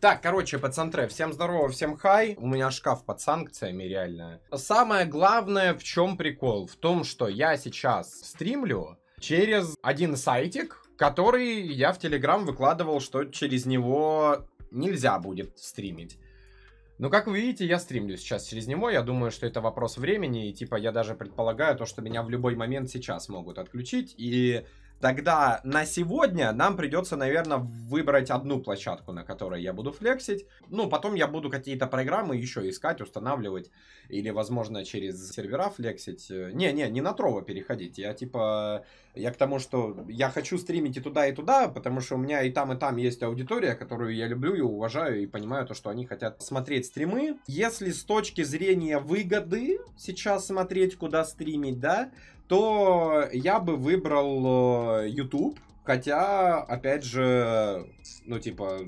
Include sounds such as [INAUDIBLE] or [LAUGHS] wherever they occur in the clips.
Так, короче, пацантре, всем здорово, всем хай. У меня шкаф под санкциями, реально. Самое главное, в чем прикол? В том, что я сейчас стримлю через один сайтик, который я в Телеграм выкладывал, что через него нельзя будет стримить. Но ну, как вы видите, я стримлю сейчас через него. Я думаю, что это вопрос времени. И типа я даже предполагаю то, что меня в любой момент сейчас могут отключить. И Тогда на сегодня нам придется, наверное, выбрать одну площадку, на которой я буду флексить. Ну, потом я буду какие-то программы еще искать, устанавливать. Или, возможно, через сервера флексить. Не-не, э, не на Трова переходить. Я типа... Я к тому, что я хочу стримить и туда, и туда, потому что у меня и там, и там есть аудитория, которую я люблю и уважаю, и понимаю то, что они хотят смотреть стримы. Если с точки зрения выгоды сейчас смотреть, куда стримить, да, то я бы выбрал э, YouTube. Хотя, опять же, ну, типа,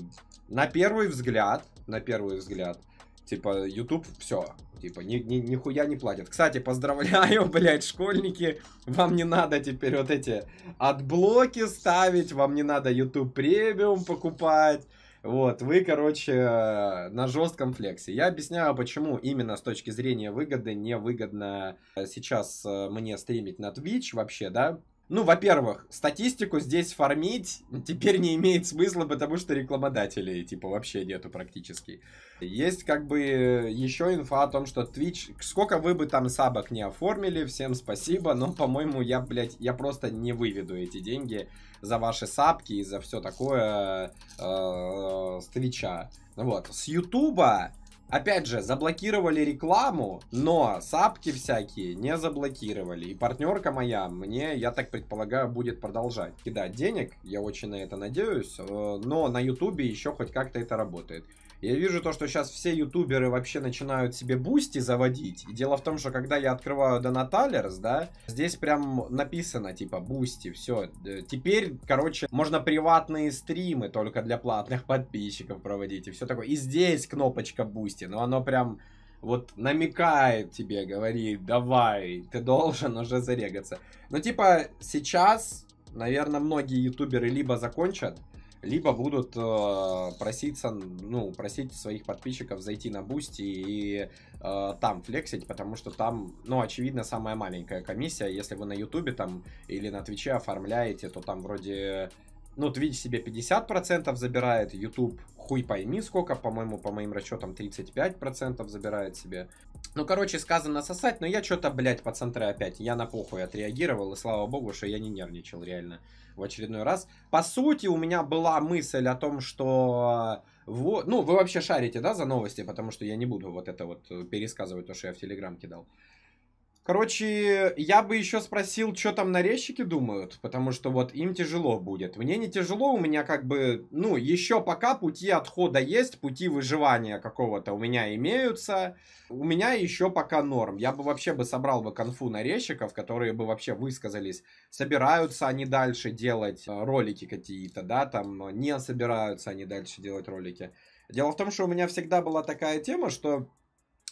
на первый взгляд, на первый взгляд, типа, YouTube, все, типа, ни, ни, нихуя не платят. Кстати, поздравляю, [LAUGHS] блядь, школьники, вам не надо теперь вот эти отблоки ставить, вам не надо YouTube премиум покупать, вот, вы, короче, э, на жестком флексе. Я объясняю, почему именно с точки зрения выгоды невыгодно э, сейчас э, мне стримить на Twitch вообще, да, ну, во-первых, статистику здесь фармить теперь не имеет смысла, потому что рекламодателей, типа, вообще нету практически. Есть, как бы, еще инфа о том, что Twitch... Сколько вы бы там сабок не оформили, всем спасибо, но, по-моему, я, блядь, я просто не выведу эти деньги за ваши сапки и за все такое э, э, с Твича. Вот, с Ютуба Опять же, заблокировали рекламу, но сапки всякие не заблокировали. И партнерка моя мне, я так предполагаю, будет продолжать кидать денег. Я очень на это надеюсь. Э, но на ютубе еще хоть как-то это работает. Я вижу то, что сейчас все ютуберы вообще начинают себе бусти заводить. И дело в том, что когда я открываю Донаталерс, да, здесь прям написано, типа, бусти, все. Э, теперь, короче, можно приватные стримы только для платных подписчиков проводить и все такое. И здесь кнопочка бусти месте, но ну, оно прям вот намекает тебе, говорит, давай, ты должен уже зарегаться. Ну, типа, сейчас, наверное, многие ютуберы либо закончат, либо будут э, проситься, ну, просить своих подписчиков зайти на Бусти и э, там флексить, потому что там, ну, очевидно, самая маленькая комиссия. Если вы на Ютубе там или на Твиче оформляете, то там вроде ну, Twitch себе 50% забирает, YouTube хуй пойми сколько, по-моему, по моим расчетам 35% забирает себе. Ну, короче, сказано сосать, но я что-то, блядь, по центре опять, я на похуй отреагировал, и слава богу, что я не нервничал реально в очередной раз. По сути, у меня была мысль о том, что... Э, вот, ну, вы вообще шарите, да, за новости, потому что я не буду вот это вот э, пересказывать то, что я в Телеграм кидал. Короче, я бы еще спросил, что там нарезчики думают, потому что вот им тяжело будет. Мне не тяжело, у меня как бы, ну, еще пока пути отхода есть, пути выживания какого-то у меня имеются. У меня еще пока норм. Я бы вообще бы собрал бы конфу нарезчиков, которые бы вообще высказались, собираются они дальше делать э, ролики какие-то, да, там, не собираются они дальше делать ролики. Дело в том, что у меня всегда была такая тема, что,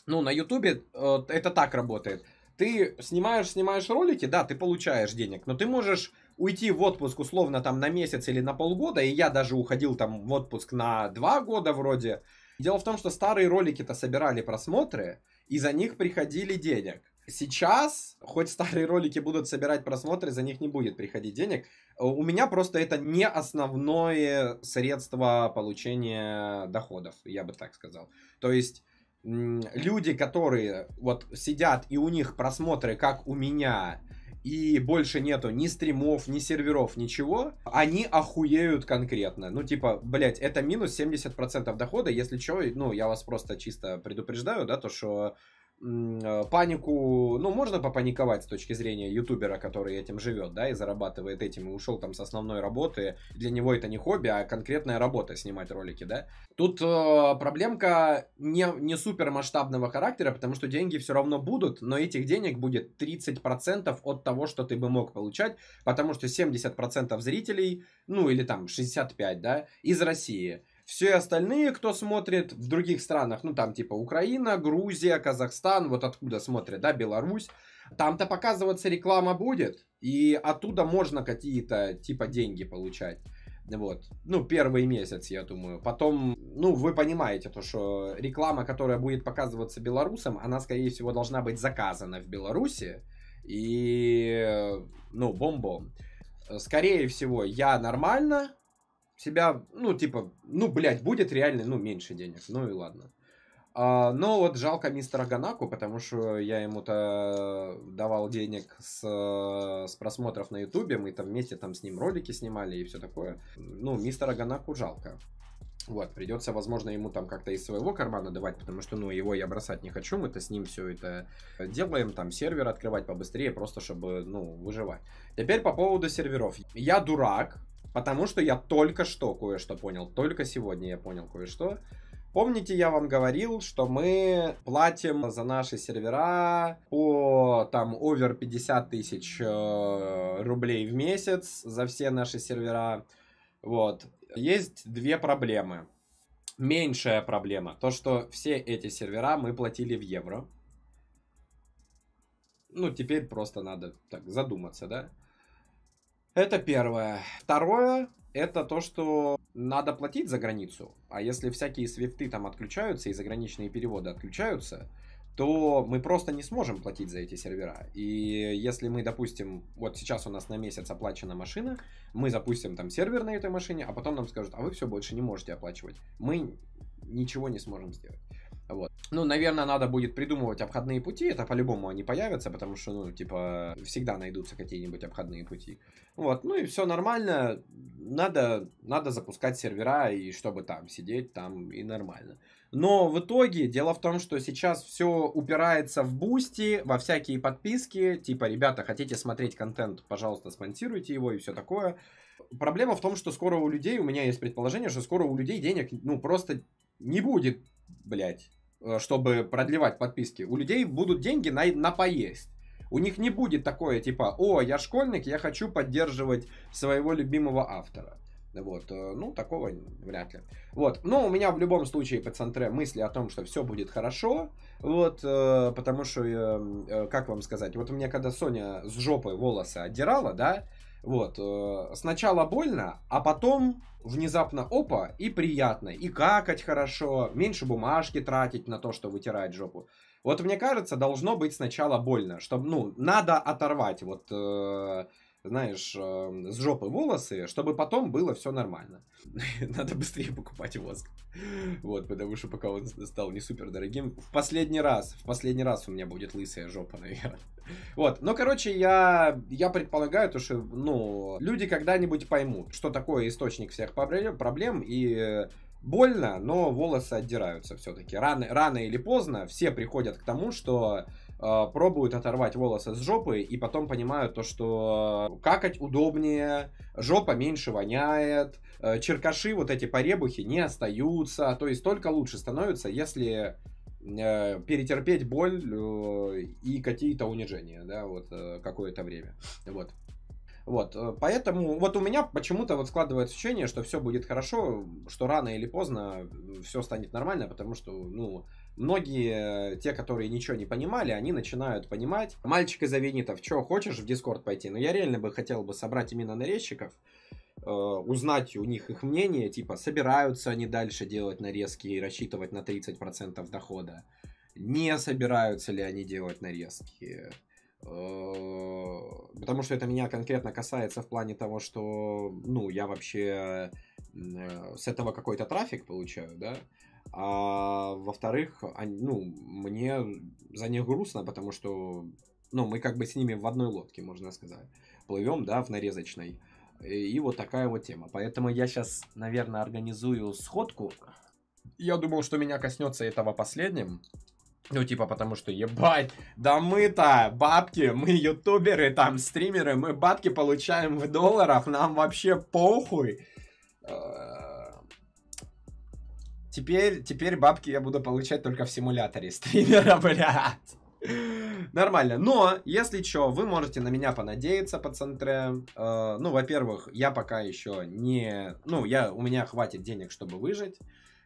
ну, на ютубе э, это так работает – ты снимаешь, снимаешь ролики, да, ты получаешь денег, но ты можешь уйти в отпуск условно там на месяц или на полгода, и я даже уходил там в отпуск на два года вроде. Дело в том, что старые ролики-то собирали просмотры, и за них приходили денег. Сейчас, хоть старые ролики будут собирать просмотры, за них не будет приходить денег. У меня просто это не основное средство получения доходов, я бы так сказал. То есть люди, которые вот сидят и у них просмотры, как у меня, и больше нету ни стримов, ни серверов, ничего, они охуеют конкретно. Ну, типа, блядь, это минус 70% дохода, если что, ну, я вас просто чисто предупреждаю, да, то, что Э, панику, ну, можно попаниковать с точки зрения ютубера, который этим живет, да, и зарабатывает этим, и ушел там с основной работы. Для него это не хобби, а конкретная работа снимать ролики, да. Тут э, проблемка не, не супер масштабного характера, потому что деньги все равно будут, но этих денег будет 30% от того, что ты бы мог получать, потому что 70% зрителей, ну, или там 65, да, из России. Все остальные, кто смотрит в других странах, ну там типа Украина, Грузия, Казахстан, вот откуда смотрят, да, Беларусь, там-то показываться реклама будет, и оттуда можно какие-то типа деньги получать. Вот. Ну, первый месяц, я думаю. Потом, ну, вы понимаете, то, что реклама, которая будет показываться белорусам, она, скорее всего, должна быть заказана в Беларуси. И, ну, бомбом. Скорее всего, я нормально себя, ну, типа, ну, блядь, будет реально, ну, меньше денег, ну и ладно. А, но вот жалко мистера Ганаку, потому что я ему-то давал денег с, с просмотров на ютубе, мы там вместе там с ним ролики снимали и все такое. Ну, мистера Ганаку жалко. Вот, придется, возможно, ему там как-то из своего кармана давать, потому что, ну, его я бросать не хочу, мы-то с ним все это делаем, там, сервер открывать побыстрее, просто чтобы, ну, выживать. Теперь по поводу серверов. Я дурак, Потому что я только что кое-что понял. Только сегодня я понял кое-что. Помните, я вам говорил, что мы платим за наши сервера по там over 50 тысяч э, рублей в месяц за все наши сервера. Вот. Есть две проблемы. Меньшая проблема. То, что все эти сервера мы платили в евро. Ну, теперь просто надо так задуматься, да? Это первое. Второе, это то, что надо платить за границу. А если всякие свифты там отключаются и заграничные переводы отключаются, то мы просто не сможем платить за эти сервера. И если мы, допустим, вот сейчас у нас на месяц оплачена машина, мы запустим там сервер на этой машине, а потом нам скажут, а вы все больше не можете оплачивать. Мы ничего не сможем сделать. Вот. Ну, наверное, надо будет придумывать обходные пути. Это по-любому они появятся, потому что, ну, типа, всегда найдутся какие-нибудь обходные пути. Вот. Ну и все нормально. Надо, надо запускать сервера и чтобы там сидеть, там и нормально. Но в итоге дело в том, что сейчас все упирается в бусти, во всякие подписки. Типа, ребята, хотите смотреть контент, пожалуйста, спонсируйте его и все такое. Проблема в том, что скоро у людей, у меня есть предположение, что скоро у людей денег, ну, просто не будет, блядь. Э, чтобы продлевать подписки, у людей будут деньги на, на поесть. У них не будет такое типа, о, я школьник, я хочу поддерживать своего любимого автора. Вот, э, ну, такого вряд ли. Вот, но у меня в любом случае по центре мысли о том, что все будет хорошо, вот, э, потому что, эм, как вам сказать, вот у меня когда Соня с жопой волосы отдирала, да, вот. Э, сначала больно, а потом внезапно опа и приятно. И какать хорошо, меньше бумажки тратить на то, что вытирать жопу. Вот мне кажется, должно быть сначала больно, чтобы, ну, надо оторвать вот э, знаешь, эм, с жопы волосы, чтобы потом было все нормально. [LAUGHS] Надо быстрее покупать воск. Вот, потому что пока он стал не супер дорогим. В последний раз, в последний раз у меня будет лысая жопа, [LAUGHS] наверное. Вот, ну, короче, я, я предполагаю, то, что, ну, люди когда-нибудь поймут, что такое источник всех проблем и больно, но волосы отдираются все-таки. Рано, рано или поздно все приходят к тому, что а, пробуют оторвать волосы с жопы и потом понимают то, что э, какать удобнее, жопа меньше воняет, э, черкаши, вот эти поребухи не остаются, то есть только лучше становится, если э, перетерпеть боль и какие-то унижения, да, вот какое-то время, вот. Вот, поэтому, вот у меня почему-то вот складывается ощущение, что все будет хорошо, что рано или поздно все станет нормально, потому что, ну, многие э, те, которые ничего не понимали, они начинают понимать. Мальчик из Авенитов, что, хочешь в Дискорд пойти? Ну, я реально бы хотел бы собрать именно нарезчиков, э, узнать у них их мнение, типа, собираются они дальше делать нарезки и рассчитывать на 30% дохода, не собираются ли они делать нарезки, э, Потому что это меня конкретно касается в плане того, что, ну, я вообще с этого какой-то трафик получаю, да, а во-вторых, ну, мне за них грустно, потому что, ну, мы как бы с ними в одной лодке, можно сказать. Плывем, да, в нарезочной. И вот такая вот тема. Поэтому я сейчас, наверное, организую сходку. Я думал, что меня коснется этого последним. Ну, типа, потому что, ебать, да мы-то бабки, мы ютуберы, там, стримеры, мы бабки получаем в долларах, нам вообще похуй. А, Теперь, теперь бабки я буду получать только в симуляторе стримера, [LAUGHS] блядь. Нормально. Но, если что, вы можете на меня понадеяться, пацаны. Э, ну, во-первых, я пока еще не... Ну, я, у меня хватит денег, чтобы выжить.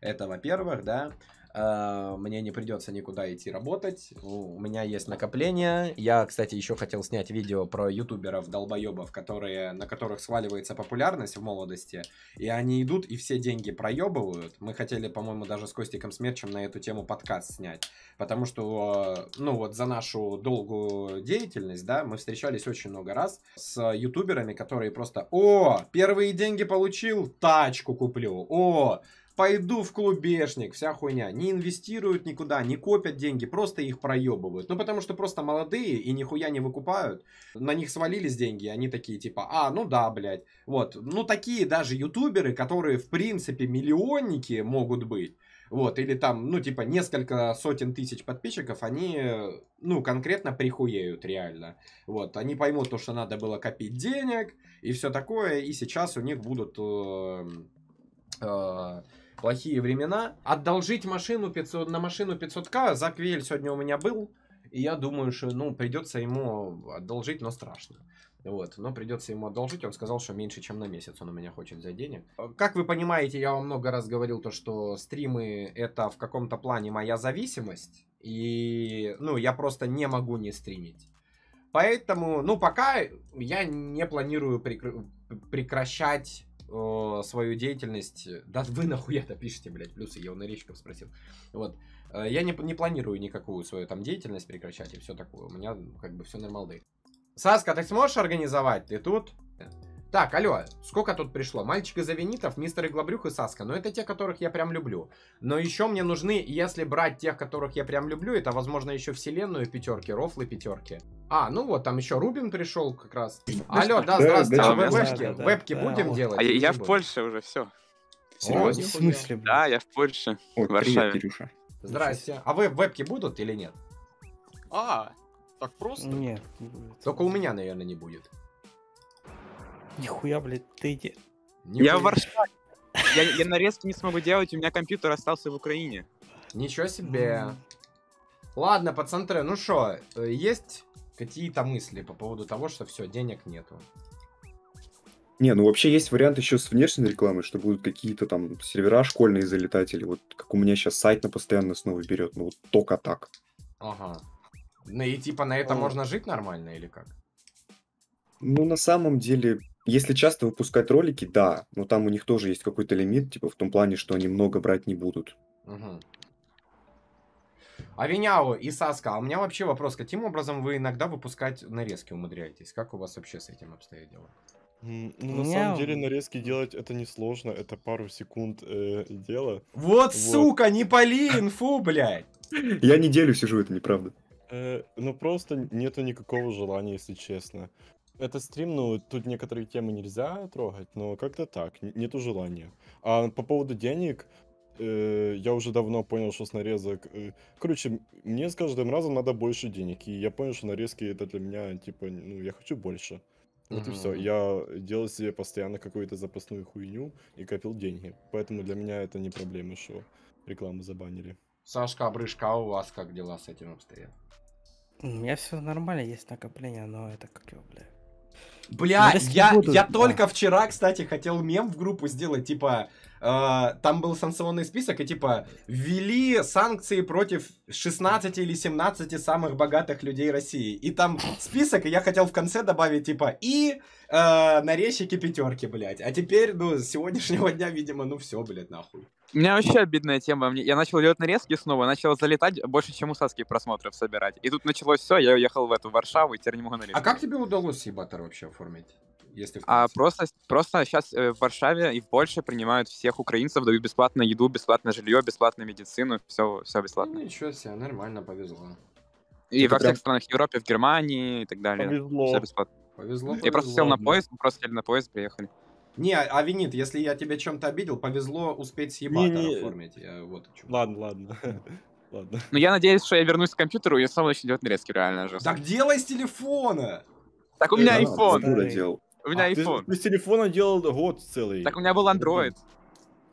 Это, во-первых, да, а, мне не придется никуда идти работать, у меня есть накопление. Я, кстати, еще хотел снять видео про ютуберов, долбоебов, которые, на которых сваливается популярность в молодости, и они идут и все деньги проебывают. Мы хотели, по-моему, даже с Костиком Смерчем на эту тему подкаст снять, потому что, ну вот, за нашу долгую деятельность, да, мы встречались очень много раз с ютуберами, которые просто «О, первые деньги получил, тачку куплю! О, пойду в клубешник, вся хуйня. Не инвестируют никуда, не копят деньги, просто их проебывают. Ну, потому что просто молодые и нихуя не выкупают. На них свалились деньги, они такие типа, а, ну да, блядь. Вот, ну такие даже ютуберы, которые в принципе миллионники могут быть. Вот, или там, ну, типа, несколько сотен тысяч подписчиков, они, ну, конкретно прихуеют реально. Вот, они поймут то, что надо было копить денег и все такое, и сейчас у них будут э, э, плохие времена. Отдолжить машину 500, на машину 500к. Зак Виель сегодня у меня был. И я думаю, что ну, придется ему одолжить, но страшно. Вот, но придется ему одолжить. Он сказал, что меньше, чем на месяц он у меня хочет за денег. Как вы понимаете, я вам много раз говорил то, что стримы это в каком-то плане моя зависимость. И, ну, я просто не могу не стримить. Поэтому, ну, пока я не планирую прекращать э, свою деятельность... Да вы нахуя это пишете, блядь, плюсы, я у Наречков спросил. Вот. Э, я не, не планирую никакую свою там деятельность прекращать и все такое. У меня как бы все нормально. Саска, ты сможешь организовать? Ты тут? Так, алло, сколько тут пришло? Мальчик из Авенитов, Мистер Иглобрюх и Саска. Но ну, это те, которых я прям люблю. Но еще мне нужны, если брать тех, которых я прям люблю, это, возможно, еще Вселенную пятерки, Рофлы пятерки. А, ну вот, там еще Рубин пришел как раз. Алло, да, здравствуйте, а вы вебки, вебки будем делать? А я в Польше уже, все. Серьезно? В смысле? Да, я в Польше, в Варшаве. Здрасте. А вы вебки будут или нет? А, так просто? Нет. Только у меня, наверное, не будет. Нихуя, блядь, ты иди. Нихуя. Я в Варшаве. Я, я нарезки не смогу делать, у меня компьютер остался в Украине. Ничего себе. Ладно, пацаны, ну что, э, есть какие-то мысли по поводу того, что все, денег нету? Не, ну вообще есть вариант еще с внешней рекламой, что будут какие-то там сервера школьные залетать, или вот как у меня сейчас сайт на постоянной основе берет, ну вот только так. Ага. Ну и типа на это О. можно жить нормально или как? Ну на самом деле если часто выпускать ролики, да, но там у них тоже есть какой-то лимит, типа в том плане, что они много брать не будут. Угу. А Виняо и Саска, а у меня вообще вопрос, каким образом вы иногда выпускать нарезки умудряетесь? Как у вас вообще с этим обстоит дело? Ну, на самом деле нарезки делать это несложно, это пару секунд э, дела. Вот, вот, сука, не пали инфу, блядь! Я неделю сижу, это неправда. Э, ну просто нету никакого желания, если честно это стрим, ну, тут некоторые темы нельзя трогать, но как-то так, нету желания. А по поводу денег, э, я уже давно понял, что с нарезок... Э, короче, мне с каждым разом надо больше денег, и я понял, что нарезки это для меня, типа, ну, я хочу больше. Вот mm-hmm. и все. Я делал себе постоянно какую-то запасную хуйню и копил деньги. Поэтому для меня это не проблема, что рекламу забанили. Сашка, Брышка, у вас как дела с этим обстоят? У меня все нормально, есть накопление, но это как его, бля. Бля, я, я только вчера, кстати, хотел мем в группу сделать, типа, а, там был санкционный список, и типа ввели санкции против 16 или 17 самых богатых людей России. И там список, и я хотел в конце добавить, типа, и э, нарезчики пятерки, блядь. А теперь, ну, с сегодняшнего дня, видимо, ну все, блядь, нахуй. У меня вообще обидная тема. мне Я начал делать нарезки снова, начал залетать, больше, чем у Саски просмотров собирать. И тут началось все, я уехал в эту Варшаву и теперь не могу нарезать. А как тебе удалось ебатор вообще оформить? если в а просто, просто сейчас э, в Варшаве и в Польше принимают всех украинцев, дают бесплатно еду, бесплатное жилье, бесплатную медицину, все, все бесплатно. Ну, ничего себе, нормально, повезло. И Это во всех странах Европы, в Германии и так далее. Повезло. Все бесплатно. Повезло, повезло. Я просто сел на поезд, мы просто сели на поезд, приехали. Не, а, а Винит, если я тебя чем-то обидел, повезло успеть съебаться не, не... оформить. Я, э, вот ладно, ладно. [LAUGHS] ладно. Ну я надеюсь, что я вернусь к компьютеру и сам начну делать нарезки, реально же. Так делай с телефона! Так у меня iPhone. Дура у меня а, iPhone. Ты, ты с телефона делал год целый. Так у меня был Android.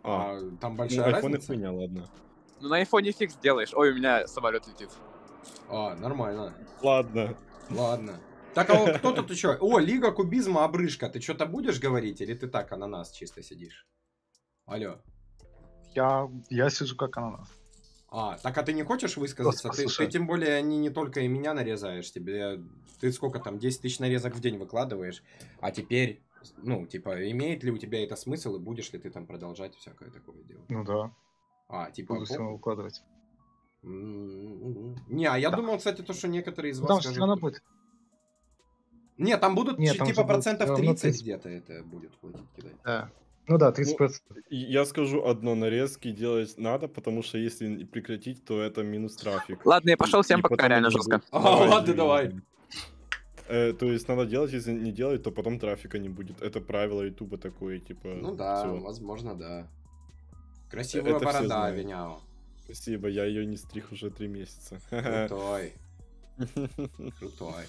А, а там ну, большая ну, разница. хуйня, ладно. Ну на айфоне фиг делаешь. Ой, у меня самолет летит. А, нормально. Ладно. Ладно. Так, а вот кто тут еще? О, Лига Кубизма Обрыжка. Ты что-то будешь говорить или ты так ананас чисто сидишь? Алло. Я, я сижу как ананас. А, так а ты не хочешь высказаться? ты, ты тем более не, не только и меня нарезаешь, тебе ты сколько там, 10 тысяч нарезок в день выкладываешь, а теперь, ну, типа, имеет ли у тебя это смысл и будешь ли ты там продолжать всякое такое дело? Ну да. А, типа... Буду все выкладывать. Не, а я да. думал, кстати, то, что некоторые из ну вас... Там скажут, все равно будет. Не, там будут, Нет, там типа, процентов будет, 30, 30 где-то это будет кидать. Да. Ну да, 30%. Ну, я скажу одно, нарезки делать надо, потому что если прекратить, то это минус трафик. Ладно, я пошел, всем и пока, реально жестко. А, давай, ладно, давай. Э, то есть надо делать, если не делать, то потом трафика не будет. Это правило Ютуба такое, типа... Ну да, все. возможно, да. Красивая это борода, Виняо. Спасибо, я ее не стрих уже три месяца. [LAUGHS] Крутой. [LAUGHS] Крутой.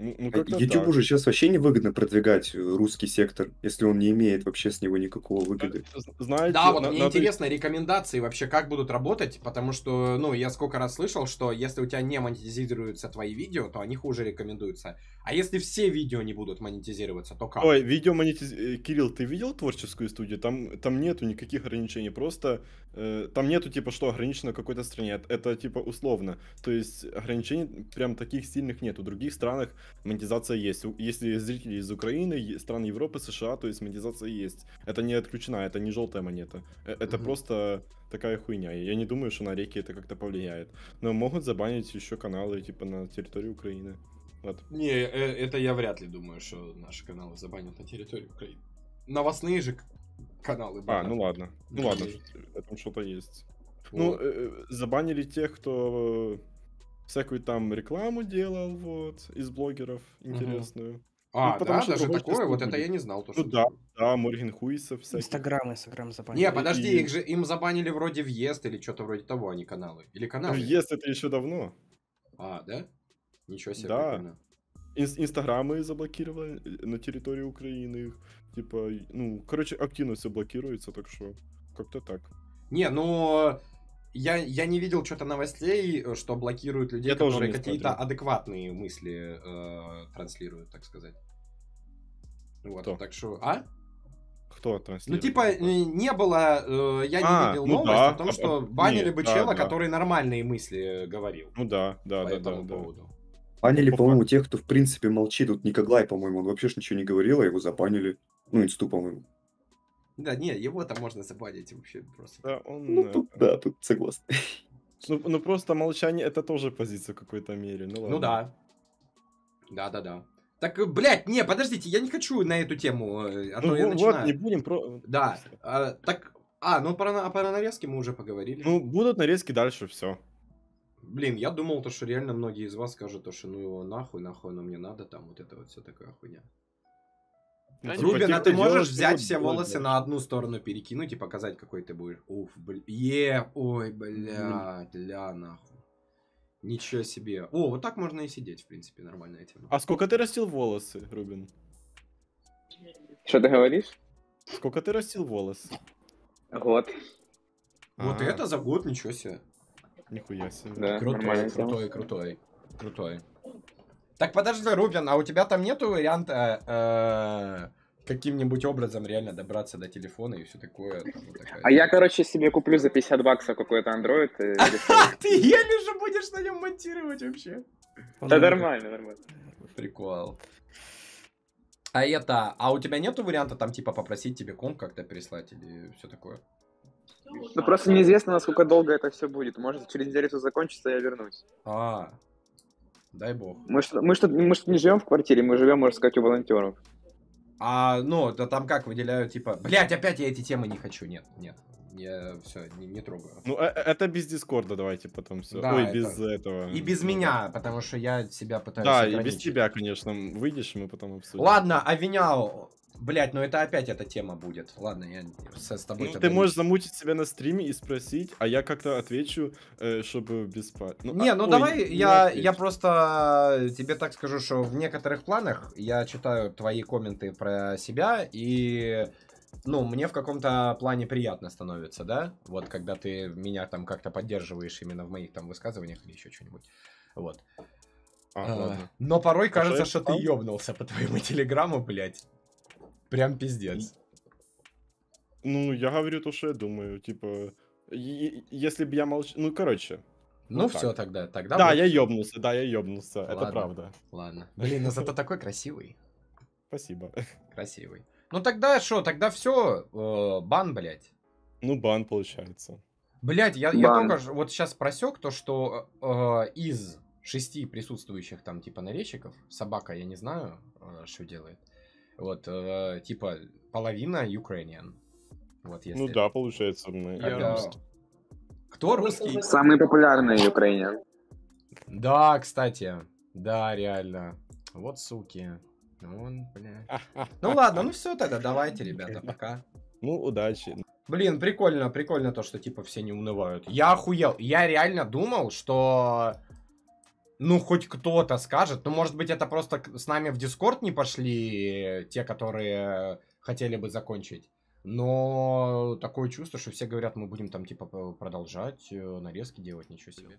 Ну, YouTube ну, уже сейчас вообще невыгодно продвигать э, русский сектор, если он не имеет вообще с него никакого выгоды. Знаете, да, вот на, мне надо... интересно рекомендации вообще, как будут работать, потому что, ну, я сколько раз слышал, что если у тебя не монетизируются твои видео, то они хуже рекомендуются. А если все видео не будут монетизироваться, то как? Ой, видео монетиз... Э, Кирилл, ты видел творческую студию? Там, там нету никаких ограничений, просто Э, там нету типа что ограничено какой-то стране, это, это типа условно. То есть ограничений прям таких сильных нет. У других странах монетизация есть. Если зрители из Украины, стран Европы, США, то есть монетизация есть. Это не отключена, это не желтая монета. Э, это mm-hmm. просто такая хуйня. Я не думаю, что на реки это как-то повлияет. Но могут забанить еще каналы типа на территории Украины. Вот. Не, э, это я вряд ли думаю, что наши каналы забанят на территории Украины новостные же каналы. А, ну ладно. Ну ладно, там что-то есть. Ну, вот. Ну, э, забанили тех, кто э, всякую там рекламу делал, вот, из блогеров интересную. Угу. А, ну, потому да, что даже такое, вот это я не знал. тоже. ну да, да, Морген Хуисов всякие. Инстаграм, Инстаграм забанили. Не, подожди, и... их же, им забанили вроде въезд или что-то вроде того, а не каналы. Или каналы. Въезд это еще давно. А, да? Ничего себе. Да. Прикольно. Инстаграмы заблокировали э, на территории Украины. Типа, ну, короче, активно все блокируется, так что как-то так. Не, ну, я, я не видел что-то новостей, э, что блокируют людей, я которые какие-то адекватные мысли э, транслируют, так сказать. Вот, Кто? так что... А? Кто транслирует? Ну, типа, типа. Э, не было, э, я а, не видел ну новость да, о том, а, что а, банили бы да, чела, да. который нормальные мысли говорил. Ну да, да, по да, этому да, поводу. Да. Банили, по-моему, тех, кто в принципе молчит. Тут Никоглай, по-моему, он вообще ж ничего не говорил, а его забанили. Ну, инсту, по-моему. Да, не, его там можно забанить вообще просто. Да, он... Ну, э, тут, да, тут согласен. [LAUGHS] Ну, ну просто молчание это тоже позиция в какой-то мере. Ну, ну ладно. ну да. Да, да, да. Так, э, блядь, не, подождите, я не хочу на эту тему, э, а ну, то я вот, начинаю. не будем про... Да, а, так, а, ну про, про нарезки мы уже поговорили. Ну, будут нарезки дальше, все. Блин, я думал, то, что реально многие из вас скажут, то, что ну его нахуй, нахуй оно мне надо, там вот это вот все такая хуйня. Ну, ну типа, Рубин, а ты можешь взять все волосы делать. на одну сторону перекинуть и показать, какой ты будешь? Уф, блин. Е, ой, бля, ля, нахуй. Ничего себе. О, вот так можно и сидеть, в принципе, нормально этим. А сколько ты растил волосы, Рубин? Что ты говоришь? Сколько ты растил волосы? Год. Вот а. это за год, ничего себе. Нихуя себе. Да, крутой, крутой, крутой, крутой. Так подожди, Рубин, а у тебя там нету варианта э, каким-нибудь образом реально добраться до телефона и все такое? Там, вот такая... А я, короче, себе куплю за 50 баксов какой-то Android. И... [LAUGHS] Ты еле же будешь на нем монтировать вообще. Да нормально, нормально. Прикол. А это, а у тебя нету варианта там типа попросить тебе комп как-то переслать или все такое? Ну, просто неизвестно, насколько долго это все будет. Может, через неделю все закончится, и я вернусь. А, дай бог. Мы что, мы что, мы что не живем в квартире, мы живем, можно сказать, у волонтеров. А, ну, да там как выделяют, типа, блять, опять я эти темы не хочу, нет, нет я все, не, не трогаю. Ну, э, э, это без Дискорда давайте потом все. Да, Ой, это... без этого. И без ну, меня, потому что я себя пытаюсь Да, ограничить. и без тебя, конечно, выйдешь, мы потом обсудим. Ладно, Авиняо, Блять, ну это опять эта тема будет. Ладно, я с тобой... Ну, ты можешь замутить себя на стриме и спросить, а я как-то отвечу, э, чтобы без пар... Ну, не, а... ну Ой, давай не я, я просто тебе так скажу, что в некоторых планах я читаю твои комменты про себя и ну, мне в каком-то плане приятно становится, да? Вот когда ты меня там как-то поддерживаешь именно в моих там высказываниях или еще что-нибудь. Вот. А, а, но порой а кажется, а что, что ты ёбнулся по твоему [LAUGHS] телеграмму, блядь. Прям пиздец. Ну, я говорю то, что я думаю. Типа, если бы я молчал... Ну, короче, ну, ну все тогда, тогда. Да, мы... я ёбнулся, да, я ёбнулся, Ладно. это правда. Ладно. Блин, но ну зато такой красивый. Спасибо. Красивый. Ну тогда что, тогда все, э, бан, блядь. Ну, бан получается. Блять, я, я только вот сейчас просек то, что э, из шести присутствующих там типа наречиков, собака, я не знаю, э, что делает, вот, э, типа, половина Ukrainian. Вот если... Ну да, получается. Мы... Я... Да. Кто русский? Самый популярный Ukrainian. Да, кстати. Да, реально. Вот суки. Ну, он, блядь. [LAUGHS] Ну ладно, ну все тогда, давайте, ребята, пока. Ну, удачи. Блин, прикольно, прикольно то, что типа все не унывают. Я охуел. Я реально думал, что ну, хоть кто-то скажет. Ну, может быть, это просто с нами в Дискорд не пошли э, те, которые хотели бы закончить. Но такое чувство, что все говорят, мы будем там, типа, продолжать э, нарезки делать, ничего себе.